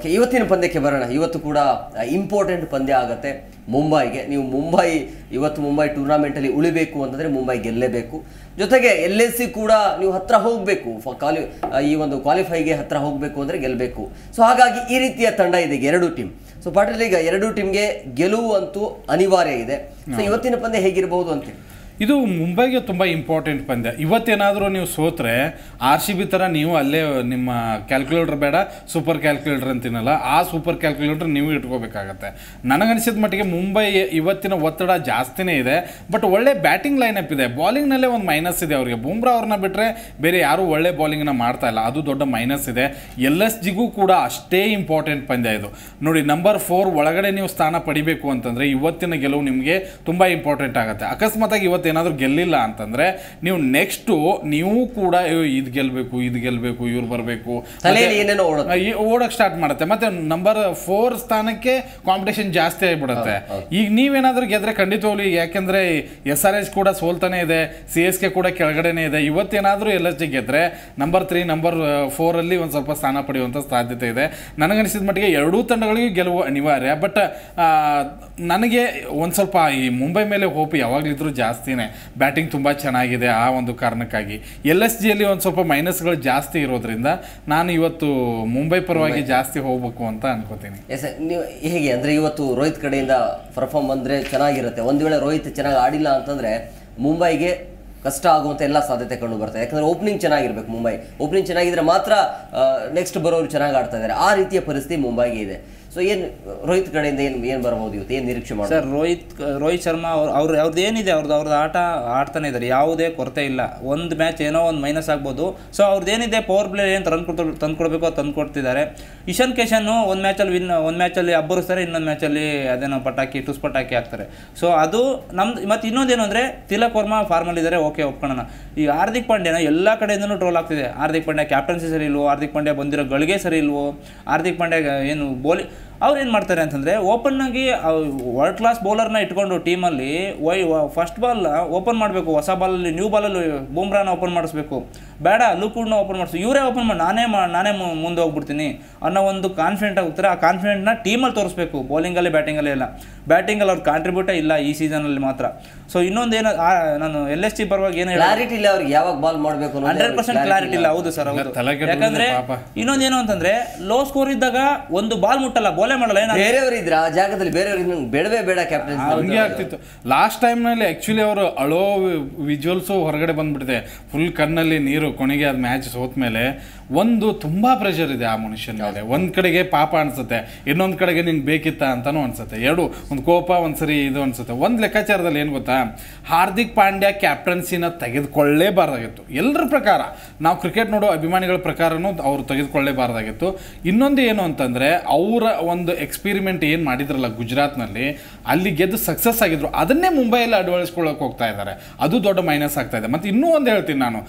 okay ಇವತ್ತಿನ ಪಂದ್ಯಕ್ಕೆ ಬರೋಣ ಇವತ್ತು ಕೂಡ ಇಂಪಾರ್ಟೆಂಟ್ ಪಂದ್ಯ ಆಗುತ್ತೆ ಮುಂಬೈಗೆ ನೀವು ಮುಂಬೈ ಇವತ್ತು ಮುಂಬೈ ಟೂರ್ನಾಮೆಂಟಲ್ಲಿ ಉಳಿಬೇಕು ಅಂತಂದರೆ ಮುಂಬೈ ಗೆಲ್ಲಲೇಬೇಕು ಜೊತೆಗೆ ಎಲ್ ಎಸ್ ಸಿ ಕೂಡ ನೀವು ಹತ್ತಿರ ಹೋಗಬೇಕು ಕ್ವಾಲಿ ಈ ಒಂದು ಕ್ವಾಲಿಫೈಗೆ ಹತ್ತಿರ ಹೋಗಬೇಕು ಅಂದರೆ ಗೆಲ್ಲಬೇಕು ಸೊ ಹಾಗಾಗಿ ಈ ರೀತಿಯ ತಂಡ ಇದೆ ಎರಡು ಟೀಮ್ ಸೊ ಪಾಟೀಲ್ ಈಗ ಎರಡು ಟೀಮ್ಗೆ ಗೆಲುವು ಅಂತೂ ಅನಿವಾರ್ಯ ಇದೆ ಸೊ ಇವತ್ತಿನ ಪಂದ್ಯ ಹೇಗಿರಬಹುದು ಅಂತ ಇದು ಮುಂಬೈಗೆ ತುಂಬ ಇಂಪಾರ್ಟೆಂಟ್ ಪಂದ್ಯ ಇವತ್ತೇನಾದರೂ ನೀವು ಸೋತ್ರೆ ಆರ್ ಸಿ ಬಿ ಥರ ನೀವು ಅಲ್ಲೇ ನಿಮ್ಮ ಕ್ಯಾಲ್ಕುಲೇಟರ್ ಬೇಡ ಸೂಪರ್ ಕ್ಯಾಲ್ಕುಲೇಟರ್ ಅಂತೀನಲ್ಲ ಆ ಸೂಪರ್ ಕ್ಯಾಲ್ಕುಲೇಟರ್ ನೀವು ಇಟ್ಕೋಬೇಕಾಗತ್ತೆ ನನಗನ್ಸಿದ ಮಟ್ಟಿಗೆ ಮುಂಬೈ ಇವತ್ತಿನ ಒತ್ತಡ ಜಾಸ್ತಿನೇ ಇದೆ ಬಟ್ ಒಳ್ಳೆ ಬ್ಯಾಟಿಂಗ್ ಅಪ್ ಇದೆ ಬಾಲಿಂಗ್ನಲ್ಲೇ ಒಂದು ಮೈನಸ್ ಇದೆ ಅವರಿಗೆ ಬೂಮ್ರಾ ಅವ್ರನ್ನ ಬಿಟ್ಟರೆ ಬೇರೆ ಯಾರೂ ಒಳ್ಳೆ ಬಾಲಿಂಗ್ನ ಮಾಡ್ತಾ ಇಲ್ಲ ಅದು ದೊಡ್ಡ ಮೈನಸ್ ಇದೆ ಎಲ್ ಎಸ್ ಜಿಗೂ ಕೂಡ ಅಷ್ಟೇ ಇಂಪಾರ್ಟೆಂಟ್ ಪಂದ್ಯ ಇದು ನೋಡಿ ನಂಬರ್ ಫೋರ್ ಒಳಗಡೆ ನೀವು ಸ್ಥಾನ ಪಡಿಬೇಕು ಅಂತಂದರೆ ಇವತ್ತಿನ ಗೆಲುವು ನಿಮಗೆ ತುಂಬ ಇಂಪಾರ್ಟೆಂಟ್ ಆಗುತ್ತೆ ಅಕಸ್ಮಾತಾಗಿ ಇವತ್ತು ಏನಾದರೂ ಗೆಲ್ಲಿಲ್ಲ ಅಂತಂದ್ರೆ ನೀವು ನೆಕ್ಸ್ಟು ನೀವು ಕೂಡ ಇದು ಗೆಲ್ಲಬೇಕು ಇದು ಗೆಲ್ಲಬೇಕು ಇವ್ರು ಬರಬೇಕು ಓಡಕ್ಕೆ ಸ್ಟಾರ್ಟ್ ಮಾಡುತ್ತೆ ಮತ್ತೆ ನಂಬರ್ ಫೋರ್ ಸ್ಥಾನಕ್ಕೆ ಕಾಂಪಿಟೇಷನ್ ಜಾಸ್ತಿ ಆಗಿಬಿಡುತ್ತೆ ಈಗ ನೀವೇನಾದರೂ ಗೆದ್ರೆ ಖಂಡಿತವಾಗ್ಲಿ ಯಾಕೆಂದರೆ ಎಸ್ ಆರ್ ಎಸ್ ಕೂಡ ಸೋಲ್ತಾನೆ ಇದೆ ಸಿ ಎಸ್ ಕೆ ಕೂಡ ಕೆಳಗಡೆನೇ ಇದೆ ಇವತ್ತೇನಾದರೂ ಎಲ್ ಎಸ್ ಜಿ ಗೆದ್ರೆ ನಂಬರ್ ತ್ರೀ ನಂಬರ್ ಫೋರಲ್ಲಿ ಒಂದು ಸ್ವಲ್ಪ ಸ್ಥಾನ ಪಡೆಯುವಂತ ಸಾಧ್ಯತೆ ಇದೆ ನನಗನಿಸಿದ ಮಟ್ಟಿಗೆ ಎರಡೂ ತಂಡಗಳಿಗೂ ಗೆಲುವು ಅನಿವಾರ್ಯ ಬಟ್ ನನಗೆ ಒಂದು ಸ್ವಲ್ಪ ಈ ಮುಂಬೈ ಮೇಲೆ ಹೋಪ್ ಯಾವಾಗಲಿದ್ರೂ ಜಾಸ್ತಿ ಬ್ಯಾಟಿಂಗ್ ತುಂಬ ಚೆನ್ನಾಗಿದೆ ಆ ಒಂದು ಕಾರಣಕ್ಕಾಗಿ ಎಲ್ ಎಸ್ ಜಿಯಲ್ಲಿ ಒಂದು ಸ್ವಲ್ಪ ಮೈನಸ್ಗಳು ಜಾಸ್ತಿ ಇರೋದ್ರಿಂದ ನಾನು ಇವತ್ತು ಮುಂಬೈ ಪರವಾಗಿ ಜಾಸ್ತಿ ಹೋಗಬೇಕು ಅಂತ ಅನ್ಕೋತೀನಿ ಎಸ್ ನೀವು ಹೇಗೆ ಅಂದರೆ ಇವತ್ತು ರೋಹಿತ್ ಕಡೆಯಿಂದ ಪರ್ಫಾರ್ಮ್ ಬಂದರೆ ಚೆನ್ನಾಗಿರುತ್ತೆ ಒಂದು ವೇಳೆ ರೋಹಿತ್ ಚೆನ್ನಾಗಿ ಆಡಿಲ್ಲ ಅಂತಂದರೆ ಮುಂಬೈಗೆ ಕಷ್ಟ ಆಗುವಂಥ ಎಲ್ಲ ಸಾಧ್ಯತೆ ಕಂಡು ಬರ್ತದೆ ಯಾಕಂದರೆ ಓಪನಿಂಗ್ ಚೆನ್ನಾಗಿರ್ಬೇಕು ಮುಂಬೈ ಓಪನಿಂಗ್ ಚೆನ್ನಾಗಿದ್ರೆ ಮಾತ್ರ ನೆಕ್ಸ್ಟ್ ಬರೋರು ಚೆನ್ನಾಗಿ ಆಡ್ತಾ ಇದ್ದಾರೆ ಆ ರೀತಿಯ ಪರಿಸ್ಥಿತಿ ಮುಂಬೈಗೆ ಇದೆ ಸೊ ಏನು ರೋಹಿತ್ ಕಡೆಯಿಂದ ಏನು ಏನು ಬರ್ಬೋದು ಇವತ್ತು ಏನು ನಿರೀಕ್ಷೆ ಮಾಡಿ ಸರ್ ರೋಹಿತ್ ರೋಹಿತ್ ಶರ್ಮಾ ಅವ್ರು ಅವ್ರು ಅವ್ರದ್ದು ಏನಿದೆ ಅವ್ರದ್ದು ಅವ್ರದ್ದು ಆಟ ಆಡ್ತಾನೆ ಇದ್ದಾರೆ ಯಾವುದೇ ಕೊರತೆ ಇಲ್ಲ ಒಂದು ಮ್ಯಾಚ್ ಏನೋ ಒಂದು ಮೈನಸ್ ಆಗ್ಬೋದು ಸೊ ಅವ್ರದ್ದು ಏನಿದೆ ಪವರ್ ಪ್ಲೇಯರ್ ಏನು ತಂದು ಕೊಡ್ತಾರೆ ತಂದು ಕೊಡಬೇಕು ತಂದು ಕೊಡ್ತಿದ್ದಾರೆ ಇಶಾನ್ ಕಿಶನ್ನು ಒಂದು ಮ್ಯಾಚಲ್ಲಿ ವಿನ್ ಒಂದು ಮ್ಯಾಚಲ್ಲಿ ಅಬ್ಬರಿಸ್ತಾರೆ ಇನ್ನೊಂದು ಮ್ಯಾಚಲ್ಲಿ ಅದೇನೋ ಪಟಾಕಿ ಟುಸ್ ಪಟಾಕಿ ಹಾಕ್ತಾರೆ ಸೊ ಅದು ನಮ್ದು ಮತ್ತು ಇನ್ನೊಂದೇನು ಅಂದರೆ ತಿಲಕ್ ವರ್ಮಾ ಫಾರ್ಮಲ್ಲಿದ್ದಾರೆ ಓಕೆ ಒಪ್ಕೊಳ್ಳೋಣ ಈ ಹಾರ್ದಿಕ್ ಪಾಂಡ್ಯನ ಎಲ್ಲ ಕಡೆಯಿಂದನೂ ಟ್ರೋಲ್ ಆಗ್ತಿದೆ ಹಾರ್ದಿಕ್ ಪಾಂಡ್ಯ ಕ್ಯಾಪ್ಟನ್ಸಿ ಸರಿ ಇಲ್ವೋ ಹಾರ್ದಿಕ್ ಪಾಂಡ್ಯ ಬಂದಿರೋ ಗಳಿಗೆ ಸರಿ ಇಲ್ವೋ ಹಾರ್ದಿಕ್ ಪಾಂಡ್ಯ ಏನು ಬೋಲಿ ಅವ್ರು ಏನು ಮಾಡ್ತಾರೆ ಅಂತಂದರೆ ಓಪನ್ನಾಗಿ ವರ್ಲ್ಡ್ ಕ್ಲಾಸ್ ಬೌಲರ್ನ ಇಟ್ಕೊಂಡು ಟೀಮಲ್ಲಿ ವೈ ಫಸ್ಟ್ ಬಾಲ್ ಓಪನ್ ಮಾಡಬೇಕು ಹೊಸ ಬಾಲಲ್ಲಿ ನ್ಯೂ ಬಾಲಲ್ಲಿ ಬೂಮ್ರಾನ ಓಪನ್ ಮಾಡಿಸ್ಬೇಕು ಬೇಡ ಲುಕುಡ್ನ ಓಪನ್ ಮಾಡಿಸು ಇವರೇ ಓಪನ್ ಮಾಡಿ ನಾನೇ ಮಾ ನಾನೇ ಮುಂದೆ ಹೋಗ್ಬಿಡ್ತೀನಿ ಅನ್ನೋ ಒಂದು ಕಾನ್ಫಿಡೆಂಟ್ ಆಗುತ್ತಾರೆ ಆ ಕಾನ್ಫಿಡೆಂಟ್ನ ಟೀಮಲ್ಲಿ ತೋರಿಸ್ಬೇಕು ಬೌಲಿಂಗಲ್ಲಿ ಬ್ಯಾಟಿಂಗಲ್ಲಿ ಎಲ್ಲ ಬ್ಯಾಟಿಂಗಲ್ಲಿ ಅವ್ರು ಕಾಂಟ್ರಿಬ್ಯೂಟೇ ಇಲ್ಲ ಈ ಸೀಸನಲ್ಲಿ ಮಾತ್ರ ಸೊ ಇನ್ನೊಂದೇನು ನಾನು ಎಲ್ ಎಸ್ ಟಿ ಪರವಾಗಿ ಏನು ಕ್ಲಾರಿಟಿ ಇಲ್ಲ ಅವ್ರಿಗೆ ಯಾವಾಗ ಬಾಲ್ ಮಾಡಬೇಕು ಹಂಡ್ರೆಡ್ ಪರ್ಸೆಂಟ್ ಕ್ಲಾರಿಟಿ ಇಲ್ಲ ಹೌದು ಸರ್ ಹೌದು ಯಾಕಂದ್ರೆ ಇನ್ನೊಂದೇನು ಅಂತಂದ್ರೆ ಲೋ ಸ್ಕೋರ್ ಇದ್ದಾಗ ಒಂದು ಬಾಲ್ ಮುಟ್ಟಲ್ಲ ಬೋಲೆ ಮಾಡಲ್ಲ ಏನೋ ಬೇರೆಯವರು ಇದ್ರೆ ಆ ಜಾಗದಲ್ಲಿ ಬೇರೆಯವ್ರಿಗೆ ಬೇಡವೇ ಬೇಡ ಕ್ಯಾಪ್ಟನ್ ಹಂಗೆ ಆಗ್ತಿತ್ತು ಲಾಸ್ಟ್ ಟೈಮ್ನಲ್ಲಿ ಆ್ಯಕ್ಚುಲಿ ಅವರು ಅಳೋ ವಿಜುವಲ್ಸು ಹೊರಗಡೆ ಬಂದ್ಬಿಟ್ಟಿದೆ ಫುಲ್ ಕಣ್ಣಲ್ಲಿ ನೀರು ಕೊನೆಗೆ ಅದು ಮ್ಯಾಚ್ ಸೋತ ಮೇಲೆ ಒಂದು ತುಂಬಾ ಪ್ರೆಷರ್ ಇದೆ ಆ ಮನುಷ್ಯನ ಮೇಲೆ ಒಂದ್ ಕಡೆಗೆ ಪಾಪ ಅನ್ಸುತ್ತೆ ಇನ್ನೊಂದು ಕಡೆಗೆ ನಿಂಗೆ ಬೇಕಿತ್ತ ಅಂತಾನು ಅನ್ಸುತ್ತೆ ಎರಡು ಒಂದು ಕೋಪ ಒಂದು ಸರಿ ಇದು ಅನ್ಸುತ್ತೆ ಒಂದು ಲೆಕ್ಕಾಚಾರದಲ್ಲಿ ಏನು ಗೊತ್ತಾ ಹಾರ್ದಿಕ್ ಪಾಂಡ್ಯ ಕ್ಯಾಪ್ಟನ್ಸಿನ ತೆಗೆದುಕೊಳ್ಳೇಬಾರ್ದಾಗಿತ್ತು ಎಲ್ಲರ ಪ್ರಕಾರ ನಾವು ಕ್ರಿಕೆಟ್ ನೋಡೋ ಅಭಿಮಾನಿಗಳ ಪ್ರಕಾರನೂ ಅವರು ತೆಗೆದುಕೊಳ್ಳೇಬಾರ್ದಾಗಿತ್ತು ಇನ್ನೊಂದು ಏನು ಅಂತಂದರೆ ಅವರ ಒಂದು ಎಕ್ಸ್ಪಿರಿಮೆಂಟ್ ಏನು ಮಾಡಿದ್ರಲ್ಲ ಗುಜರಾತ್ನಲ್ಲಿ ಅಲ್ಲಿ ಗೆದ್ದು ಸಕ್ಸಸ್ ಆಗಿದ್ರು ಅದನ್ನೇ ಮುಂಬೈಯಲ್ಲಿ ಅಳವಡಿಸ್ಕೊಳ್ಳೋಕೆ ಹೋಗ್ತಾ ಇದ್ದಾರೆ ಅದು ದೊಡ್ಡ ಮೈನಸ್ ಆಗ್ತಾ ಇದೆ ಮತ್ತು ಇನ್ನೂ ಒಂದು ಹೇಳ್ತೀನಿ ನಾನು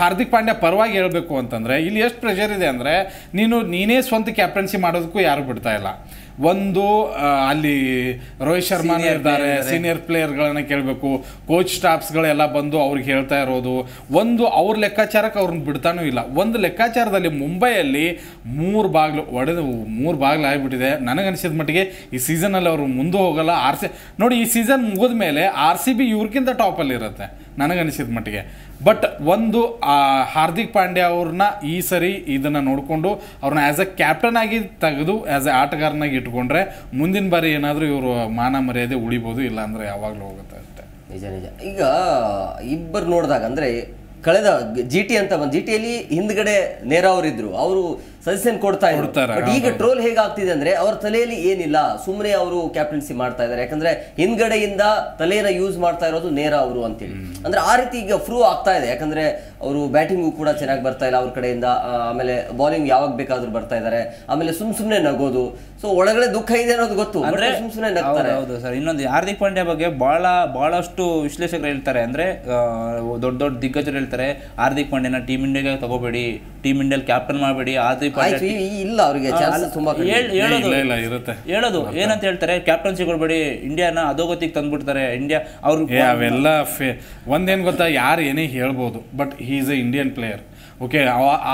ಹಾರ್ದಿಕ್ ಪಾಂಡ್ಯ ಪರವಾಗಿ ಹೇಳಬೇಕು ಅಂತಂದರೆ ಇಲ್ಲಿ ಎಷ್ಟು ಪ್ರೆಷರ್ ಇದೆ ಅಂದರೆ ನೀನು ನೀನೇ ಸ್ವಂತ ಕ್ಯಾಪ್ಟನ್ಸಿ ಮಾಡೋದಕ್ಕೂ ಯಾರು ಬಿಡ್ತಾ ಇಲ್ಲ ಒಂದು ಅಲ್ಲಿ ರೋಹಿತ್ ಶರ್ಮಾ ಇದ್ದಾರೆ ಸೀನಿಯರ್ ಪ್ಲೇಯರ್ಗಳನ್ನ ಕೇಳಬೇಕು ಕೋಚ್ ಸ್ಟಾಫ್ಸ್ಗಳೆಲ್ಲ ಬಂದು ಅವ್ರಿಗೆ ಹೇಳ್ತಾ ಇರೋದು ಒಂದು ಅವ್ರ ಲೆಕ್ಕಾಚಾರಕ್ಕೆ ಅವ್ರನ್ನ ಬಿಡ್ತಾನೂ ಇಲ್ಲ ಒಂದು ಲೆಕ್ಕಾಚಾರದಲ್ಲಿ ಮುಂಬೈಯಲ್ಲಿ ಮೂರು ಬಾಗಿಲು ಒಡೆದು ಮೂರು ಬಾಗಿಲು ಆಗಿಬಿಟ್ಟಿದೆ ನನಗನ್ಸಿದ ಮಟ್ಟಿಗೆ ಈ ಸೀಸನಲ್ಲಿ ಅವರು ಮುಂದೆ ಹೋಗಲ್ಲ ಆರ್ ಸಿ ನೋಡಿ ಈ ಸೀಸನ್ ಮುಗಿದ ಮೇಲೆ ಆರ್ ಸಿ ಬಿ ಇವ್ರಿಗಿಂತ ಟಾಪಲ್ಲಿರುತ್ತೆ ನನಗನ್ಸಿದ ಮಟ್ಟಿಗೆ ಬಟ್ ಒಂದು ಹಾರ್ದಿಕ್ ಪಾಂಡ್ಯ ಅವ್ರನ್ನ ಈ ಸರಿ ಇದನ್ನು ನೋಡಿಕೊಂಡು ಅವ್ರನ್ನ ಆ್ಯಸ್ ಎ ಕ್ಯಾಪ್ಟನ್ ಆಗಿ ತೆಗೆದು ಆ್ಯಸ್ ಎ ಆಟಗಾರನಾಗಿ ಇಟ್ಕೊಂಡ್ರೆ ಮುಂದಿನ ಬಾರಿ ಏನಾದರೂ ಇವರು ಮಾನ ಮರ್ಯಾದೆ ಉಳಿಬೋದು ಇಲ್ಲಾಂದರೆ ಯಾವಾಗಲೂ ಹೋಗುತ್ತೆ ಅಂತೆ ನಿಜ ನಿಜ ಈಗ ಇಬ್ಬರು ನೋಡಿದಾಗ ಅಂದರೆ ಕಳೆದ ಜಿ ಟಿ ಅಂತ ಬಂದು ಜಿ ಟಿಯಲ್ಲಿ ಹಿಂದ್ಗಡೆ ನೇರಾವರಿದ್ದರು ಅವರು ಸಜೆಷನ್ ಕೊಡ್ತಾ ಇದ್ದಾರೆ ಬಟ್ ಈಗ ಟ್ರೋಲ್ ಹೇಗಾಗ್ತಿದೆ ಅಂದ್ರೆ ಅವ್ರ ತಲೆಯಲ್ಲಿ ಏನಿಲ್ಲ ಸುಮ್ಮನೆ ಅವರು ಕ್ಯಾಪ್ಟನ್ಸಿ ಮಾಡ್ತಾ ಇದ್ದಾರೆ ಯಾಕಂದ್ರೆ ಹಿಂದ್ಗಡೆಯಿಂದ ತಲೆನ ಯೂಸ್ ಮಾಡ್ತಾ ಇರೋದು ನೇರ ಅವರು ಅಂತೇಳಿ ಅಂದ್ರೆ ಆ ರೀತಿ ಈಗ ಪ್ರೂವ್ ಆಗ್ತಾ ಇದೆ ಯಾಕಂದ್ರೆ ಅವರು ಬ್ಯಾಟಿಂಗು ಕೂಡ ಚೆನ್ನಾಗಿ ಬರ್ತಾ ಇಲ್ಲ ಅವ್ರ ಕಡೆಯಿಂದ ಆಮೇಲೆ ಬೌಲಿಂಗ್ ಯಾವಾಗ ಬೇಕಾದ್ರೂ ಬರ್ತಾ ಇದ್ದಾರೆ ಆಮೇಲೆ ಸುಮ್ ಸುಮ್ನೆ ನಗೋದು ಸೊ ಒಳಗಡೆ ದುಃಖ ಇದೆ ಅನ್ನೋದು ಗೊತ್ತು ಸುಮ್ ಸುಮ್ನೆ ನಗ್ತಾರೆ ಹೌದು ಸರ್ ಇನ್ನೊಂದು ಹಾರ್ದಿಕ್ ಪಾಂಡ್ಯ ಬಗ್ಗೆ ಬಹಳ ಬಹಳಷ್ಟು ವಿಶ್ಲೇಷಕರು ಹೇಳ್ತಾರೆ ಅಂದ್ರೆ ದೊಡ್ಡ ದೊಡ್ಡ ದಿಗ್ಗಜರು ಹೇಳ್ತಾರೆ ಹಾರ್ದಿಕ್ ಪಾಂಡ್ಯನ ಟೀಮ್ ಇಂಡಿಯಾಗೆ ತಗೋಬೇಡಿ ಟೀಮ್ ಇಂಡಿಯಾಲ್ ಕ್ಯಾಪ್ಟನ್ ಮಾಡಬೇಡಿ ಹಾರ್ದಿಕ್ ಇಲ್ಲ ಅವರಿಗೆ ಹೇಳೋದು ಇರುತ್ತೆ ಹೇಳೋದು ಏನಂತ ಹೇಳ್ತಾರೆ ಕ್ಯಾಪ್ಟನ್ಸಿ ಕೊಡ್ಬೇಡಿ ಇಂಡಿಯಾನ ಅಧೋಗತಿಗೆ ತಂದ್ಬಿಡ್ತಾರೆ ಇಂಡಿಯಾ ಅವ್ರು ಅವೆಲ್ಲ ಒಂದೇನ್ ಗೊತ್ತಾ ಯಾರು ಏನೇ ಹೇಳ್ಬೋದು but he is a Indian player okay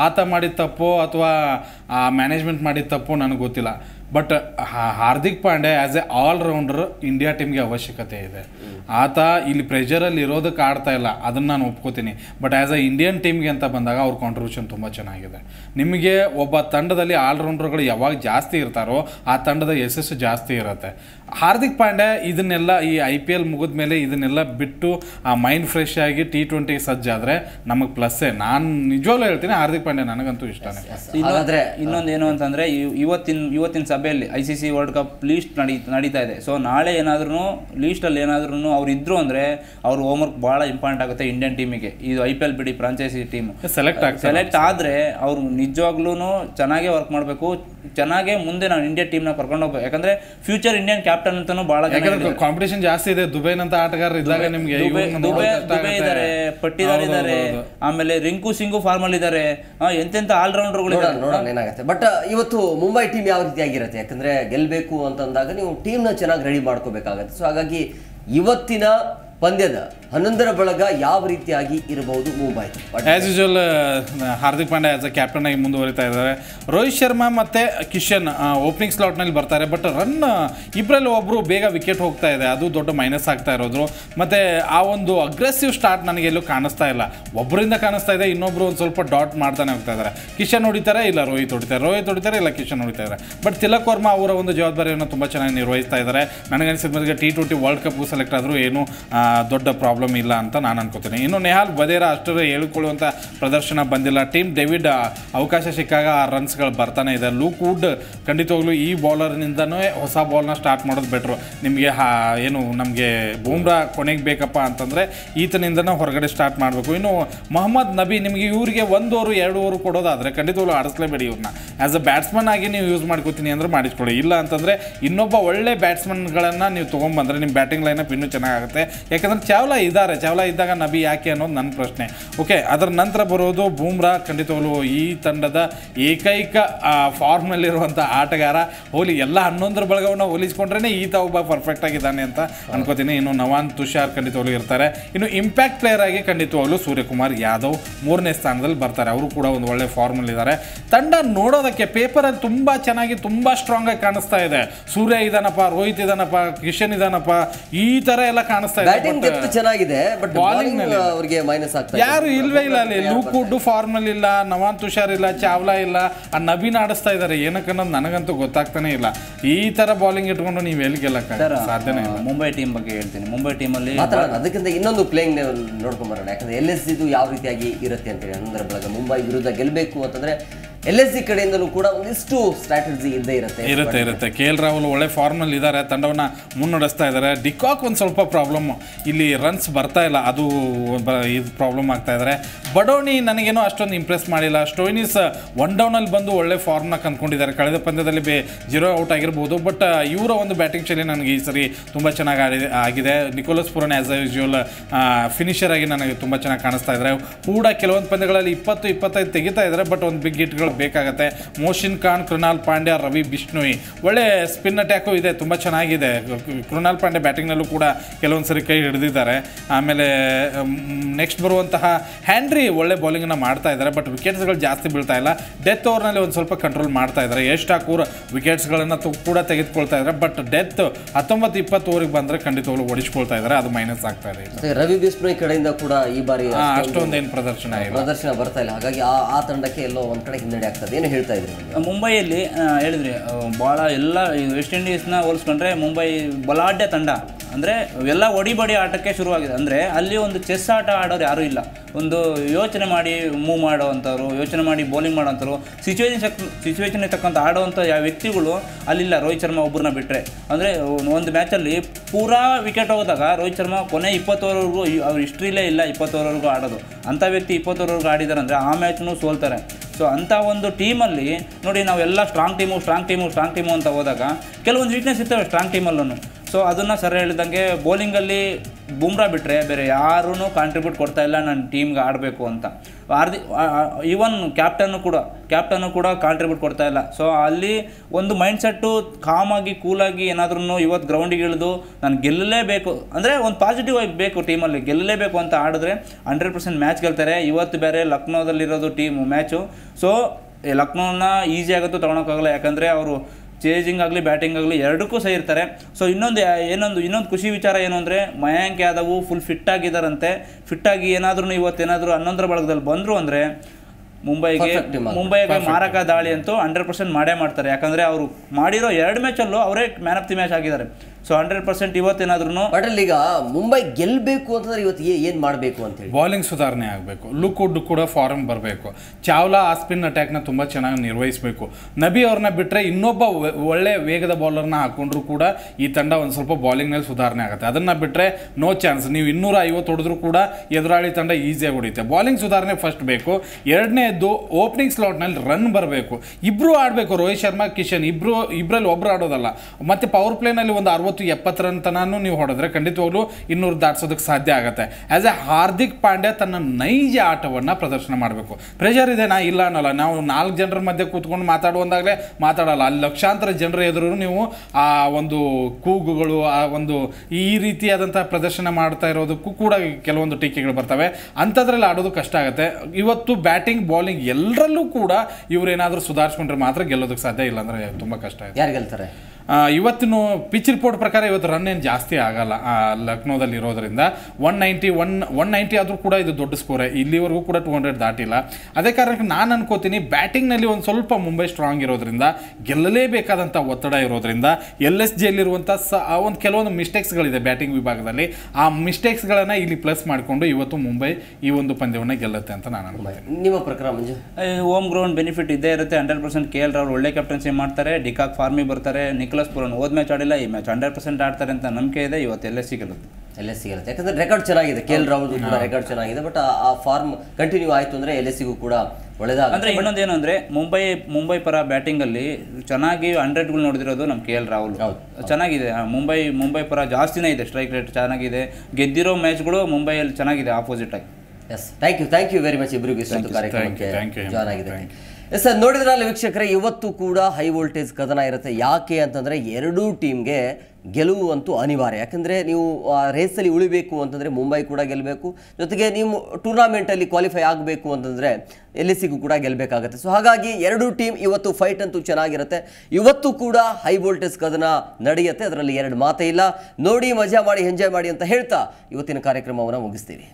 ಆತ ಮಾಡಿದ ತಪ್ಪು ಅಥವಾ ಆ ಮ್ಯಾನೇಜ್ಮೆಂಟ್ ಮಾಡಿದ ತಪ್ಪು ನನಗೆ ಗೊತ್ತಿಲ್ಲ but Hardik Pandey as a allrounder India ಟೀಮ್ಗೆ ಅವಶ್ಯಕತೆ ಇದೆ ಆತ ಇಲ್ಲಿ ಪ್ರೆಷರಲ್ಲಿ ಇರೋದಕ್ಕೆ ಆಡ್ತಾ ಇಲ್ಲ ಅದನ್ನು ನಾನು ಒಪ್ಕೋತೀನಿ ಬಟ್ ಆ್ಯಸ್ ಎ ಇಂಡಿಯನ್ ಟೀಮ್ಗೆ ಅಂತ ಬಂದಾಗ ಅವ್ರ ಕಾಂಟ್ರಿಬ್ಯೂಷನ್ ತುಂಬ ಚೆನ್ನಾಗಿದೆ ನಿಮಗೆ ಒಬ್ಬ ತಂಡದಲ್ಲಿ ಆಲ್ರೌಂಡರ್ಗಳು ಯಾವಾಗ ಜಾಸ್ತಿ ಇರ್ತಾರೋ ಆ ತಂಡದ ಯಶಸ್ಸು ಜಾಸ್ತಿ ಇರುತ್ತೆ ಹಾರ್ದಿಕ್ ಪಾಂಡ್ಯ ಇದನ್ನೆಲ್ಲ ಈ ಐ ಪಿ ಎಲ್ ಮುಗಿದ ಮೇಲೆ ಇದನ್ನೆಲ್ಲ ಬಿಟ್ಟು ಆ ಮೈಂಡ್ ಫ್ರೆಶ್ ಆಗಿ ಟಿ ಟ್ವೆಂಟಿ ಸಜ್ಜಾದ್ರೆ ನಮಗೆ ಪ್ಲಸ್ಸೇ ನಾನು ನಿಜವಾಗ್ಲೂ ಹೇಳ್ತೀನಿ ಹಾರ್ದಿಕ್ ಪಾಂಡ್ಯ ನನಗಂತೂ ಇಷ್ಟನೇ ಇಲ್ಲಾಂದರೆ ಇನ್ನೊಂದೇನು ಅಂತಂದರೆ ಇವತ್ತಿನ ಇವತ್ತಿನ ಸಭೆಯಲ್ಲಿ I C C world cup list ನಡೀ ನಡೀತಾ ಇದೆ ಸೊ ನಾಳೆ ಏನಾದ್ರೂ ಲೀಸ್ಟಲ್ಲಿ ಏನಾದ್ರೂ ಅವ್ರು ಇದ್ರು ಅಂದರೆ ಅವ್ರ ಹೋಮ್ ವರ್ಕ್ ಭಾಳ ಇಂಪಾರ್ಟೆಂಟ್ ಆಗುತ್ತೆ ಇಂಡಿಯನ್ ಟೀಮಿಗೆ ಇದು ಐ ಪಿ ಎಲ್ ಬಿಡಿ ಫ್ರಾಂಚೈಸಿ ಟೀಮ್ ಸೆಲೆಕ್ಟ್ ಆಗಿ ಸೆಲೆಕ್ಟ್ ಆದರೆ ಅವ್ರು ನಿಜವಾಗ್ಲೂ ಚೆನ್ನಾಗೇ ವರ್ಕ್ ಮಾಡಬೇಕು ಚೆನ್ನಾಗೆ ಮುಂದೆ ನಾವು ಇಂಡಿಯಾ ಟೀಮ್ನ ಕರ್ಕೊಂಡು ಹೋಗ್ಬೇಕು ಯಾಕಂದ್ರೆ ಫ್ಯೂಚರ್ ಇಂಡಿಯನ್ ಕ್ಯಾಪ್ಟನ್ ಅಂತಾನು ಬಹಳ ಕಾಂಪಿಟೇಷನ್ ಜಾಸ್ತಿ ಇದೆ ದುಬೈನಂತ ಆಟಗಾರರು ಇದ್ದಾಗ ನಿಮಗೆ ದುಬೈ ಇದಾರೆ ಪಟ್ಟಿದಾರ್ ಇದ್ದಾರೆ ಆಮೇಲೆ ರಿಂಕು ಸಿಂಗು ಫಾರ್ಮ್ ಅಲ್ಲಿ ಇದ್ದಾರೆ ಎಂತೆಂತ ಆಲ್ರೌಂಡರ್ಗಳು ನೋಡೋಣ ಏನಾಗುತ್ತೆ ಬಟ್ ಇವತ್ತು ಮುಂಬೈ ಟೀಮ್ ಯಾವ ರೀತಿ ಆಗಿರುತ್ತೆ ಯಾಕಂದ್ರೆ ಗೆಲ್ಬೇಕು ಅಂತಂದಾಗ ನೀವು ಟೀಮ್ನ ಚೆನ್ನಾಗಿ ರೆಡಿ ಮಾಡ್ಕೋಬೇಕಾಗತ್ತೆ ಸೊ ಹಾಗಾಗಿ ಇವತ್ತಿನ ಪಂದ್ಯದ ಹನ್ನೊಂದರ ಬಳಗ ಯಾವ ರೀತಿಯಾಗಿ ಇರಬಹುದು Mumbai as usual Hardik Pandya as a captain ಆಗಿ ಮುಂದುವರಿತಾ ಇದ್ದಾರೆ ರೋಹಿತ್ ಶರ್ಮಾ ಮತ್ತು ಕಿಶನ್ ಓಪನಿಂಗ್ ಸ್ಲಾಟ್ನಲ್ಲಿ ಬರ್ತಾರೆ ಬಟ್ ರನ್ ಇಬ್ಬರಲ್ಲಿ ಒಬ್ಬರು ಬೇಗ ವಿಕೆಟ್ ಹೋಗ್ತಾ ಇದೆ ಅದು ದೊಡ್ಡ ಮೈನಸ್ ಆಗ್ತಾ ಇರೋದು ಮತ್ತು ಆ ಒಂದು ಅಗ್ರೆಸಿವ್ ಸ್ಟಾರ್ಟ್ ನನಗೆ ಎಲ್ಲೂ ಕಾಣಿಸ್ತಾ ಇಲ್ಲ ಒಬ್ಬರಿಂದ ಕಾಣಿಸ್ತಾ ಇದೆ ಇನ್ನೊಬ್ಬರು ಒಂದು ಸ್ವಲ್ಪ ಡಾಟ್ ಮಾಡ್ತಾನೆ ಹೋಗ್ತಾ ಇದ್ದಾರೆ ಕಿಶನ್ ಹೊಡಿತಾರೆ ಇಲ್ಲ ರೋಹಿತ್ ಹೊಡಿತಾರೆ ರೋಹಿತ್ ಹೊಡಿತಾರೆ ಇಲ್ಲ ಕಿಶನ್ ಹೊಡಿತಾ ಇದ್ದಾರೆ ಬಟ್ ತಿಲಕ್ ವರ್ಮಾ ಅವರ ಒಂದು ಜವಾಬ್ದಾರಿಯನ್ನು ತುಂಬ ಚೆನ್ನಾಗಿ ನಿರ್ವಹಿಸ್ತಾ ಇದ್ದಾರೆ ನನಗನ್ಸಿದ ಮೇಲೆ ಟಿ ಟ್ವೆಂಟಿ ವರ್ಲ್ಡ್ ಕಪ್ಗೂ ಸೆಲೆಕ್ಟ್ ಆದರೂ ಏನು ದೊಡ್ಡ ಪ್ರಾಬ್ಲಮ್ ಇಲ್ಲ ಅಂತ ನಾನು ಅನ್ಕೋತೀನಿ ಇನ್ನು ನೆಹಾಲ್ ಬದೇರ ಅಷ್ಟರೇ ಹೇಳ್ಕೊಳ್ಳುವಂಥ ಪ್ರದರ್ಶನ ಬಂದಿಲ್ಲ ಟೀಮ್ ಡೇವಿಡ್ ಅವಕಾಶ ಸಿಕ್ಕಾಗ ಆ ರನ್ಸ್ಗಳು ಬರ್ತಾನೆ ಇದೆ ಲೂಕ್ ವುಡ್ ಖಂಡಿತವಾಗ್ಲೂ ಈ ಬೌಲರ್ನಿಂದನೂ ಹೊಸ ಬಾಲ್ನ ಸ್ಟಾರ್ಟ್ ಮಾಡೋದು ಬೆಟ್ರು ನಿಮಗೆ ಏನು ನಮಗೆ ಬೂಮ್ರಾ ಕೊನೆಗೆ ಬೇಕಪ್ಪ ಅಂತಂದರೆ ಈತನಿಂದನೂ ಹೊರಗಡೆ ಸ್ಟಾರ್ಟ್ ಮಾಡಬೇಕು ಇನ್ನು ಮೊಹಮ್ಮದ್ ನಬಿ ನಿಮಗೆ ಇವರಿಗೆ ಒಂದು ಓರು ಎರಡು ಓರು ಕೊಡೋದಾದರೆ ಖಂಡಿತವಾಗ್ಲೂ ಆಡಿಸ್ಲೇಬೇಡಿ ಇವ್ರನ್ನ ಆ್ಯಸ್ ಅ ಬ್ಯಾಟ್ಸ್ಮನ್ ಆಗಿ ನೀವು ಯೂಸ್ ಮಾಡ್ಕೋತೀನಿ ಅಂದರೆ ಮಾಡಿಸ್ಕೊಳ್ಳಿ ಇಲ್ಲ ಅಂತಂದರೆ ಇನ್ನೊಬ್ಬ ಒಳ್ಳೆ ಬ್ಯಾಟ್ಸ್ಮನ್ಗಳನ್ನು ನೀವು ತೊಗೊಂಬಂದರೆ ನಿಮ್ಮ ಬ್ಯಾಟಿಂಗ್ ಲೈನಪ್ ಇನ್ನೂ ಚೆನ್ನಾಗುತ್ತೆ ಯಾಕೆ ಯಾಕಂದ್ರೆ ಚಾವ್ಲಾ ಇದ್ದಾರೆ ಚಾವ್ಲಾ ಇದ್ದಾಗ ನಬಿ ಯಾಕೆ ಅನ್ನೋದು ನನ್ನ ಪ್ರಶ್ನೆ ಓಕೆ ಅದರ ನಂತರ ಬರೋದು ಬೂಮ್ರಾ ಖಂಡಿತವಾಗ್ಲು ಈ ತಂಡದ ಏಕೈಕ ಫಾರ್ಮ್ನಲ್ಲಿರುವಂಥ ಆಟಗಾರ ಹೋಲಿ ಎಲ್ಲ ಹನ್ನೊಂದರ ಬಳಗವನ್ನು ಈ ಈತ ಒಬ್ಬ ಪರ್ಫೆಕ್ಟ್ ಆಗಿದ್ದಾನೆ ಅಂತ ಅನ್ಕೋತೀನಿ ಇನ್ನು ನವಾನ್ ತುಷಾರ್ ಖಂಡಿತವಾಗ್ಲು ಇರ್ತಾರೆ ಇನ್ನು ಇಂಪ್ಯಾಕ್ಟ್ ಪ್ಲೇಯರ್ ಆಗಿ ಖಂಡಿತವಾಗ್ಲು ಸೂರ್ಯಕುಮಾರ್ ಯಾದವ್ ಮೂರನೇ ಸ್ಥಾನದಲ್ಲಿ ಬರ್ತಾರೆ ಅವರು ಕೂಡ ಒಂದು ಒಳ್ಳೆ ಇದ್ದಾರೆ ತಂಡ ನೋಡೋದಕ್ಕೆ ಪೇಪರಲ್ಲಿ ತುಂಬ ಚೆನ್ನಾಗಿ ತುಂಬ ಸ್ಟ್ರಾಂಗ್ ಆಗಿ ಕಾಣಿಸ್ತಾ ಇದೆ ಸೂರ್ಯ ಇದಾನಪ್ಪ ರೋಹಿತ್ ಇದಾನಪ್ಪ ಕಿಶನ್ ಇದಾನಪ್ಪ ಈ ತರ ಎಲ್ಲ ಕಾಣಿಸ್ತಾ ಇದೆ Uh, ಚೆನ್ನಾಗಿದೆ ಬಟ್ ಬೌಲಿಂಗ್ ಅವರಿಗೆ ಮೈನಸ್ ಆಗ್ತದೆ ಯಾರು ಇಲ್ವೇ ಇಲ್ಲ ಅಲ್ಲಿ ಲೂಕುಡ್ ಕುಡ್ಡು ಫಾರ್ಮಲ್ ಇಲ್ಲ ನವಾನ್ ತುಷಾರ್ ಇಲ್ಲ ಚಾವ್ಲಾ ಇಲ್ಲ ಆ ನಬೀನ್ ಆಡಿಸ್ತಾ ಇದ್ದಾರೆ ಏನಕ್ಕೆ ಅನ್ನೋದು ನನಗಂತೂ ಗೊತ್ತಾಗ್ತಾನೆ ಇಲ್ಲ ಈ ತರ ಬೌಲಿಂಗ್ ಇಟ್ಕೊಂಡು ನೀವು ಎಲ್ಲಿ ಗೆಲ್ಲಕ್ಕೆ ಸಾಧ್ಯನೇ ಇಲ್ಲ ಮುಂಬೈ ಟೀಮ್ ಬಗ್ಗೆ ಹೇಳ್ತೀನಿ ಮುಂಬೈ ಟೀಮ್ ಅಲ್ಲಿ ಅದಕ್ಕಿಂತ ಇನ್ನೊಂದು ಪ್ಲೇಯಿಂಗ್ ನೋಡ್ಕೊಂಡ್ ಬರೋಣ ಯಾಕಂದ್ರೆ ಎಲ್ ಎಸ್ ಇದು ಯಾವ ರೀತಿಯಾಗಿ ಇರುತ್ತೆ ಅಂತ ಹೇಳಿ ಅಂದ್ರೆ ಮುಂಬೈ ವಿರುದ್ಧ ಗೆಲ್ಬೇಕು ಅಂತಂದ್ರೆ ಎಲ್ ಎಸ್ ಸಿ ಕಡೆಯಿಂದಲೂ ಕೂಡ ಒಂದಿಷ್ಟು ಸ್ಟ್ರಾಟಜಿ ಇದ್ದೇ ಇರುತ್ತೆ ಇರುತ್ತೆ ಇರುತ್ತೆ ಕೆ ಎಲ್ ರಾಹುಲ್ ಒಳ್ಳೆ ನಲ್ಲಿ ಇದ್ದಾರೆ ತಂಡವನ್ನು ಮುನ್ನಡೆಸ್ತಾ ಇದ್ದಾರೆ ಡಿಕಾಕ್ ಒಂದು ಸ್ವಲ್ಪ ಪ್ರಾಬ್ಲಮ್ ಇಲ್ಲಿ ರನ್ಸ್ ಬರ್ತಾ ಇಲ್ಲ ಅದು ಇದು ಪ್ರಾಬ್ಲಮ್ ಆಗ್ತಾ ಇದ್ದಾರೆ ಬಡೋಣಿ ನನಗೇನು ಅಷ್ಟೊಂದು ಇಂಪ್ರೆಸ್ ಮಾಡಿಲ್ಲ ಸ್ಟೋಯ್ನಿಸ್ ಒನ್ ಡೌನಲ್ಲಿ ಬಂದು ಒಳ್ಳೆ ಫಾರ್ಮ್ನ ಕಂದ್ಕೊಂಡಿದ್ದಾರೆ ಕಳೆದ ಪಂದ್ಯದಲ್ಲಿ ಬೇ ಜೀರೋ ಔಟ್ ಆಗಿರ್ಬೋದು ಬಟ್ ಇವರ ಒಂದು ಬ್ಯಾಟಿಂಗ್ ಶೈಲಿ ನನಗೆ ಈ ಸರಿ ತುಂಬ ಚೆನ್ನಾಗಿ ಆಡಿದೆ ಆಗಿದೆ Nicholas Pooran as a usual finisher ಆಗಿ ನನಗೆ ತುಂಬ ಚೆನ್ನಾಗಿ ಕಾಣಿಸ್ತಾ ಇದ್ದಾರೆ ಕೂಡ ಕೆಲವೊಂದು ಪಂದ್ಯಗಳಲ್ಲಿ ಇಪ್ಪತ್ತು ಇಪ್ಪತ್ತೈದು ತೆಗಿತಾ ಇದ್ದಾರೆ ಬಟ್ ಒಂದು ಬಿಗ್ ಗಿಟ್ಗಳು ಬೇಕಾಗುತ್ತೆ ಮೋಷಿನ್ ಖಾನ್ ಕೃಣಾಲ್ ಪಾಂಡ್ಯ ರವಿ ಬಿಷ್ಣುಯಿ ಒಳ್ಳೆ ಸ್ಪಿನ್ ಅಟ್ಯಾಕು ಇದೆ ತುಂಬ ಚೆನ್ನಾಗಿದೆ ಕೃಣಾಲ್ ಪಾಂಡೆ ಬ್ಯಾಟಿಂಗ್ನಲ್ಲೂ ಕೂಡ ಕೆಲವೊಂದು ಸರಿ ಕೈ ಹಿಡಿದಿದ್ದಾರೆ ಆಮೇಲೆ ನೆಕ್ಸ್ಟ್ ಬರುವಂತಹ ಹ್ಯಾಂಡ್ರಿ ಒಳ್ಳೆ ಬೌಲಿಂಗನ್ನು ಮಾಡ್ತಾ ಇದ್ದಾರೆ ಬಟ್ ವಿಕೆಟ್ಸ್ಗಳು ಜಾಸ್ತಿ ಬೀಳ್ತಾ ಇಲ್ಲ ಡೆತ್ ಓವರ್ನಲ್ಲಿ ಒಂದು ಸ್ವಲ್ಪ ಕಂಟ್ರೋಲ್ ಮಾಡ್ತಾ ಇದ್ದಾರೆ ಯಶ್ ಠಾಕೂರ್ ವಿಕೆಟ್ಸ್ಗಳನ್ನು ಕೂಡ ತೆಗೆದುಕೊಳ್ತಾ ಇದ್ದಾರೆ ಬಟ್ ಡೆತ್ ಹತ್ತೊಂಬತ್ತು ಇಪ್ಪತ್ತು ಓವರಿಗೆ ಬಂದರೆ ಅವರು ಓಡಿಸ್ಕೊಳ್ತಾ ಇದ್ದಾರೆ ಅದು ಮೈನಸ್ ಆಗ್ತಾ ಇದೆ ರವಿ ಬಿಸ್ನೋಯ್ ಕಡೆಯಿಂದ ಕೂಡ ಈ ಬಾರಿ ಅಷ್ಟೊಂದೇನು ಪ್ರದರ್ಶನ ಪ್ರದರ್ಶನ ಬರ್ತಾ ಇಲ್ಲ ಹಾಗಾಗಿ ಆ ತಂಡಕ್ಕೆ ಎಲ್ಲೋ ಒಂದು ಕಡೆ ಆಗ್ತದೆ ಏನು ಹೇಳ್ತಾ ಇದ್ರಿ ಮುಂಬೈಯಲ್ಲಿ ಹೇಳಿದ್ರಿ ಭಾಳ ಎಲ್ಲ ವೆಸ್ಟ್ ಇಂಡೀಸ್ನ ಹೋಲಿಸ್ಕೊಂಡ್ರೆ ಮುಂಬೈ ಬಲಾಢ್ಯ ತಂಡ ಅಂದರೆ ಎಲ್ಲ ಒಡಿಬಡಿ ಆಟಕ್ಕೆ ಶುರುವಾಗಿದೆ ಅಂದರೆ ಅಲ್ಲಿ ಒಂದು ಚೆಸ್ ಆಟ ಆಡೋರು ಯಾರೂ ಇಲ್ಲ ಒಂದು ಯೋಚನೆ ಮಾಡಿ ಮೂವ್ ಮಾಡೋವಂಥವ್ರು ಯೋಚನೆ ಮಾಡಿ ಬೌಲಿಂಗ್ ಮಾಡೋವಂಥವ್ರು ಸಿಚುವೇಶನ್ ತಕ್ಕ ಸಿಚುವೇಶನ್ಗೆ ತಕ್ಕಂಥ ಆಡೋವಂಥ ಯಾವ ವ್ಯಕ್ತಿಗಳು ಅಲ್ಲಿಲ್ಲ ರೋಹಿತ್ ಶರ್ಮಾ ಒಬ್ಬರನ್ನ ಬಿಟ್ಟರೆ ಅಂದರೆ ಒಂದು ಮ್ಯಾಚಲ್ಲಿ ಪೂರಾ ವಿಕೆಟ್ ಹೋದಾಗ ರೋಹಿತ್ ಶರ್ಮಾ ಕೊನೆ ಇಪ್ಪತ್ತೋವರೆಗೂ ಅವ್ರ ಹಿಸ್ಟ್ರಿಲೇ ಇಲ್ಲ ಇಪ್ಪತ್ತೋವರೆಗೂ ಆಡೋದು ಅಂಥ ವ್ಯಕ್ತಿ ಇಪ್ಪತ್ತೋವರೆಗೂ ಆಡಿದಾರೆ ಅಂದರೆ ಆ ಮ್ಯಾಚ್ನೂ ಸೋಲ್ತಾರೆ ಸೊ ಅಂಥ ಒಂದು ಟೀಮಲ್ಲಿ ನೋಡಿ ನಾವೆಲ್ಲ strong team strong team strong team ಅಂತ ಹೋದಾಗ ಕೆಲವೊಂದು ವೀಕ್ನೆಸ್ ಇರ್ತವೆ ಸ್ಟ್ರಾಂಗ್ ಟೀಮಲ್ಲೂ ಸೊ ಅದನ್ನು ಸರ್ ಹೇಳಿದಂಗೆ ಬೌಲಿಂಗಲ್ಲಿ ಬುಮ್ರಾ ಬಿಟ್ಟರೆ ಬೇರೆ ಯಾರೂ ಕಾಂಟ್ರಿಬ್ಯೂಟ್ ಕೊಡ್ತಾ ಇಲ್ಲ ನನ್ನ ಟೀಮ್ಗೆ ಆಡಬೇಕು ಅಂತ ಆರ್ದಿ ಈವನ್ ಕ್ಯಾಪ್ಟನ್ನು ಕೂಡ ಕ್ಯಾಪ್ಟನ್ನು ಕೂಡ ಕಾಂಟ್ರಿಬ್ಯೂಟ್ ಕೊಡ್ತಾ ಇಲ್ಲ ಸೊ ಅಲ್ಲಿ ಒಂದು ಮೈಂಡ್ಸೆಟ್ಟು ಕಾಮಾಗಿ ಕೂಲಾಗಿ ಏನಾದ್ರೂ ಇವತ್ತು ಗ್ರೌಂಡಿಗೆ ಇಳಿದು ನಾನು ಗೆಲ್ಲಲೇಬೇಕು ಅಂದರೆ ಒಂದು ಪಾಸಿಟಿವ್ ಆಗಿ ಬೇಕು ಟೀಮಲ್ಲಿ ಗೆಲ್ಲಲೇಬೇಕು ಅಂತ ಆಡಿದ್ರೆ ಹಂಡ್ರೆಡ್ ಪರ್ಸೆಂಟ್ ಮ್ಯಾಚ್ ಗೆಲ್ತಾರೆ ಇವತ್ತು ಬೇರೆ ಲಕ್ನೋದಲ್ಲಿರೋದು ಟೀಮು ಮ್ಯಾಚು ಸೊ ಲಕ್ನೋನ ಆಗುತ್ತೋ ತೊಗೊಳಕ್ಕಾಗಲ್ಲ ಯಾಕಂದರೆ ಅವರು ಚೇಜಿಂಗ್ ಆಗಲಿ ಬ್ಯಾಟಿಂಗ್ ಆಗಲಿ ಎರಡಕ್ಕೂ ಸಹ ಇರ್ತಾರೆ ಸೊ ಇನ್ನೊಂದು ಏನೊಂದು ಇನ್ನೊಂದು ಖುಷಿ ವಿಚಾರ ಏನು ಅಂದರೆ ಮಯಾಂಕ್ ಯಾದವ್ ಫುಲ್ ಫಿಟ್ ಆಗಿದ್ದಾರಂತೆ ಫಿಟ್ಟಾಗಿ ಏನಾದ್ರೂ ಇವತ್ತೇನಾದರೂ ಹನ್ನೊಂದರ ಬಳಗದಲ್ಲಿ ಬಂದರು ಅಂದರೆ ಮುಂಬೈಗೆ ಮುಂಬೈಗೆ ಮಾರಕ ದಾಳಿ ಅಂತೂ ಹಂಡ್ರೆಡ್ ಪರ್ಸೆಂಟ್ ಮಾಡೇ ಮಾಡ್ತಾರೆ ಯಾಕಂದರೆ ಅವರು ಮಾಡಿರೋ ಎರಡು ಮ್ಯಾಚಲ್ಲೂ ಅವರೇ ಮ್ಯಾನ್ ಆಫ್ ದಿ ಮ್ಯಾಚ್ ಆಗಿದ್ದಾರೆ ಸೊ ಹಂಡ್ರೆಡ್ ಪರ್ಸೆಂಟ್ ಇವತ್ತೇನಾದ್ರೂ ಈಗ ಮುಂಬೈ ಗೆಲ್ಲಬೇಕು ಅಂತಂದ್ರೆ ಇವತ್ತು ಏನು ಮಾಡಬೇಕು ಅಂತ ಹೇಳಿ ಬೌಲಿಂಗ್ ಸುಧಾರಣೆ ಆಗಬೇಕು ಲುಕ್ ಉಡ್ ಕೂಡ ಫಾರ್ಮ್ ಬರಬೇಕು ಚಾವ್ಲಾ ಆಸ್ಪಿನ್ ಅಟ್ಯಾಕ್ನ ತುಂಬ ಚೆನ್ನಾಗಿ ನಿರ್ವಹಿಸಬೇಕು ನಬಿ ಅವ್ರನ್ನ ಬಿಟ್ಟರೆ ಇನ್ನೊಬ್ಬ ಒಳ್ಳೆ ವೇಗದ ಬೌಲರ್ನ ಹಾಕೊಂಡ್ರು ಕೂಡ ಈ ತಂಡ ಒಂದು ಸ್ವಲ್ಪ ನಲ್ಲಿ ಸುಧಾರಣೆ ಆಗುತ್ತೆ ಅದನ್ನು ಬಿಟ್ಟರೆ ನೋ ಚಾನ್ಸ್ ನೀವು ಇನ್ನೂರ ಐವತ್ತು ಹೊಡೆದ್ರೂ ಕೂಡ ಎದುರಾಳಿ ತಂಡ ಈಸಿಯಾಗಿ ಹೊಡಿಯುತ್ತೆ ಬೌಲಿಂಗ್ ಸುಧಾರಣೆ ಫಸ್ಟ್ ಬೇಕು ಎರಡನೇದ್ದು ಓಪನಿಂಗ್ ಸ್ಲಾಟ್ನಲ್ಲಿ ರನ್ ಬರಬೇಕು ಇಬ್ರು ಆಡಬೇಕು ರೋಹಿತ್ ಶರ್ಮಾ ಕಿಶನ್ ಇಬ್ರು ಇಬ್ಬರಲ್ಲಿ ಒಬ್ರು ಆಡೋದಲ್ಲ ಮತ್ತು ಪವರ್ ಪ್ಲೇನಲ್ಲಿ ಒಂದು ಅರವತ್ತು ಮತ್ತು ಎಪ್ಪತ್ತರಂತನೂ ನೀವು ಹೊಡೆದ್ರೆ ಖಂಡಿತವಾಗ್ಲೂ ಇನ್ನೂರು ದಾಟಿಸೋದಕ್ಕೆ ಸಾಧ್ಯ ಆಗುತ್ತೆ ಆ್ಯಸ್ ಎ ಹಾರ್ದಿಕ್ ಪಾಂಡ್ಯ ತನ್ನ ನೈಜ ಆಟವನ್ನು ಪ್ರದರ್ಶನ ಮಾಡಬೇಕು ಪ್ರೆಷರ್ ಇದೆ ನಾ ಇಲ್ಲ ಅನ್ನೋಲ್ಲ ನಾವು ನಾಲ್ಕು ಜನರ ಮಧ್ಯೆ ಕೂತ್ಕೊಂಡು ಮಾತಾಡುವಂದಾಗಲೇ ಮಾತಾಡೋಲ್ಲ ಅಲ್ಲಿ ಲಕ್ಷಾಂತರ ಜನರ ಎದುರು ನೀವು ಆ ಒಂದು ಕೂಗುಗಳು ಆ ಒಂದು ಈ ರೀತಿಯಾದಂಥ ಪ್ರದರ್ಶನ ಮಾಡ್ತಾ ಇರೋದಕ್ಕೂ ಕೂಡ ಕೆಲವೊಂದು ಟೀಕೆಗಳು ಬರ್ತವೆ ಅಂಥದ್ರಲ್ಲಿ ಆಡೋದು ಕಷ್ಟ ಆಗುತ್ತೆ ಇವತ್ತು ಬ್ಯಾಟಿಂಗ್ ಬೌಲಿಂಗ್ ಎಲ್ಲರಲ್ಲೂ ಕೂಡ ಇವರೇನಾದರೂ ಸುಧಾರಿಸ್ಕೊಂಡ್ರೆ ಮಾತ್ರ ಗೆಲ್ಲೋದಕ್ಕೆ ಸಾಧ್ಯ ಇಲ್ಲ ಅಂದರೆ ತುಂಬ ಕಷ್ಟ ಆಗುತ್ತೆ ಯಾರು ಗೆಲ್ತಾರೆ ಇವತ್ತಿನ ಪಿಚ್ ರಿಪೋರ್ಟ್ ಪ್ರಕಾರ ಇವತ್ತು ರನ್ ಏನು ಜಾಸ್ತಿ ಆಗಲ್ಲ ಲಕ್ನೋದಲ್ಲಿ ಇರೋದ್ರಿಂದ one ninety one one ninety ಆದರೂ ಕೂಡ ಇದು ದೊಡ್ಡ ಸ್ಕೋರೆ ಇಲ್ಲಿವರೆಗೂ ಕೂಡ ಟೂ ಹಂಡ್ರೆಡ್ ದಾಟಿಲ್ಲ ಅದೇ ಕಾರಣಕ್ಕೆ ನಾನು ಅನ್ಕೋತೀನಿ ಬ್ಯಾಟಿಂಗ್ನಲ್ಲಿ ಒಂದು ಸ್ವಲ್ಪ ಮುಂಬೈ ಸ್ಟ್ರಾಂಗ್ ಇರೋದ್ರಿಂದ ಗೆಲ್ಲಲೇಬೇಕಾದಂಥ ಒತ್ತಡ ಇರೋದ್ರಿಂದ ಎಲ್ ಎಸ್ ಜಿಯಲ್ಲಿರುವಂಥ ಸ ಒಂದು ಕೆಲವೊಂದು ಮಿಸ್ಟೇಕ್ಸ್ಗಳಿದೆ ಬ್ಯಾಟಿಂಗ್ ವಿಭಾಗದಲ್ಲಿ ಆ ಮಿಸ್ಟೇಕ್ಸ್ಗಳನ್ನು ಇಲ್ಲಿ ಪ್ಲಸ್ ಮಾಡಿಕೊಂಡು ಇವತ್ತು ಮುಂಬೈ ಈ ಒಂದು ಪಂದ್ಯವನ್ನು ಗೆಲ್ಲುತ್ತೆ ಅಂತ ನಾನು ಅನ್ಕೋತೀನಿ ನಿಮ್ಮ ಪ್ರಕಾರ ಮಂಜು ಹೋಮ್ ಗ್ರೌಂಡ್ ಬೆನಿಫಿಟ್ ಇದೇ ಇರುತ್ತೆ ಹಂಡ್ರೆಡ್ ಪರ್ಸೆಂಟ್ ಕೆ ಎಲ್ ಒಳ್ಳೆ ಕ್ಯಾಪ್ಟನ್ಸಿ ಮಾಡ್ತಾರೆ ಡಿಕಾಕ್ ಫಾರ್ಮಿ ಬರ್ತಾರೆ ನಿಕ್ ನಿಕೋಲಸ್ ಪುರನ್ ಹೋದ ಮ್ಯಾಚ್ ಆಡಿಲ್ಲ ಈ ಮ್ಯಾಚ್ ಹಂಡ್ರೆಡ್ ಪರ್ಸೆಂಟ್ ಆಡ್ತಾರೆ ಅಂತ ನಂಬಿಕೆ ಇದೆ ಇವತ್ತು ಎಲ್ ಸಿ ಗೆಲ್ಲುತ್ತೆ ಎಲ್ ಗೆಲ್ಲುತ್ತೆ ಯಾಕಂದ್ರೆ ರೆಕಾರ್ಡ್ ಚೆನ್ನಾಗಿದೆ ಕೆ ಎಲ್ ರಾಹುಲ್ ಕೂಡ ರೆಕಾರ್ಡ್ ಚೆನ್ನಾಗಿದೆ ಬಟ್ ಆ ಫಾರ್ಮ್ ಕಂಟಿನ್ಯೂ ಆಯಿತು ಅಂದರೆ ಎಲ್ಲೇ ಸಿಗೂ ಕೂಡ ಒಳ್ಳೆದಾಗ ಅಂದರೆ ಇನ್ನೊಂದು ಏನು ಅಂದರೆ ಮುಂಬೈ ಮುಂಬೈ ಪರ ಬ್ಯಾಟಿಂಗಲ್ಲಿ ಚೆನ್ನಾಗಿ ಹಂಡ್ರೆಡ್ಗಳು ನೋಡಿದಿರೋದು ನಮ್ಮ ಕೆ ಎಲ್ ರಾಹುಲ್ ಚೆನ್ನಾಗಿದೆ ಮುಂಬೈ ಮುಂಬೈ ಪರ ಜಾಸ್ತಿನೇ ಇದೆ ಸ್ಟ್ರೈಕ್ ರೇಟ್ ಚೆನ್ನಾಗಿದೆ ಗೆದ್ದಿರೋ ಮ್ಯಾಚ್ಗಳು ಮುಂಬೈಯಲ್ಲಿ ಚೆನ್ನಾಗಿದೆ ಆಪೋಸಿಟ್ ಆಗಿ yes thank you thank you very much ಇಬ್ಬರಿಗೂ ಇಷ್ಟು ಕಾರ್ಯಕ್ರಮಕ್ಕೆ ಜಾಯ್ನ್ ಆಗಿದೆ ಸರ್ ನೋಡಿದ್ರಲ್ಲಿ ವೀಕ್ಷಕರೇ ಇವತ್ತು ಕೂಡ ಹೈ ವೋಲ್ಟೇಜ್ ಕದನ ಇರುತ್ತೆ ಯಾಕೆ ಅಂತಂದರೆ ಎರಡೂ ಟೀಮ್ಗೆ ಗೆಲುವು ಅಂತೂ ಅನಿವಾರ್ಯ ಯಾಕೆಂದರೆ ನೀವು ಆ ರೇಸಲ್ಲಿ ಉಳಿಬೇಕು ಅಂತಂದರೆ ಮುಂಬೈ ಕೂಡ ಗೆಲ್ಲಬೇಕು ಜೊತೆಗೆ ನೀವು ಟೂರ್ನಾಮೆಂಟಲ್ಲಿ ಕ್ವಾಲಿಫೈ ಆಗಬೇಕು ಅಂತಂದರೆ ಎಲ್ ಸಿಗೂ ಕೂಡ ಗೆಲ್ಲಬೇಕಾಗತ್ತೆ ಸೊ ಹಾಗಾಗಿ ಎರಡೂ ಟೀಮ್ ಇವತ್ತು ಫೈಟ್ ಅಂತೂ ಚೆನ್ನಾಗಿರುತ್ತೆ ಇವತ್ತು ಕೂಡ ಹೈ ವೋಲ್ಟೇಜ್ ಕದನ ನಡೆಯುತ್ತೆ ಅದರಲ್ಲಿ ಎರಡು ಮಾತೇ ಇಲ್ಲ ನೋಡಿ ಮಜಾ ಮಾಡಿ ಎಂಜಾಯ್ ಮಾಡಿ ಅಂತ ಹೇಳ್ತಾ ಇವತ್ತಿನ ಕಾರ್ಯಕ್ರಮವನ್ನು ಮುಗಿಸ್ತೀವಿ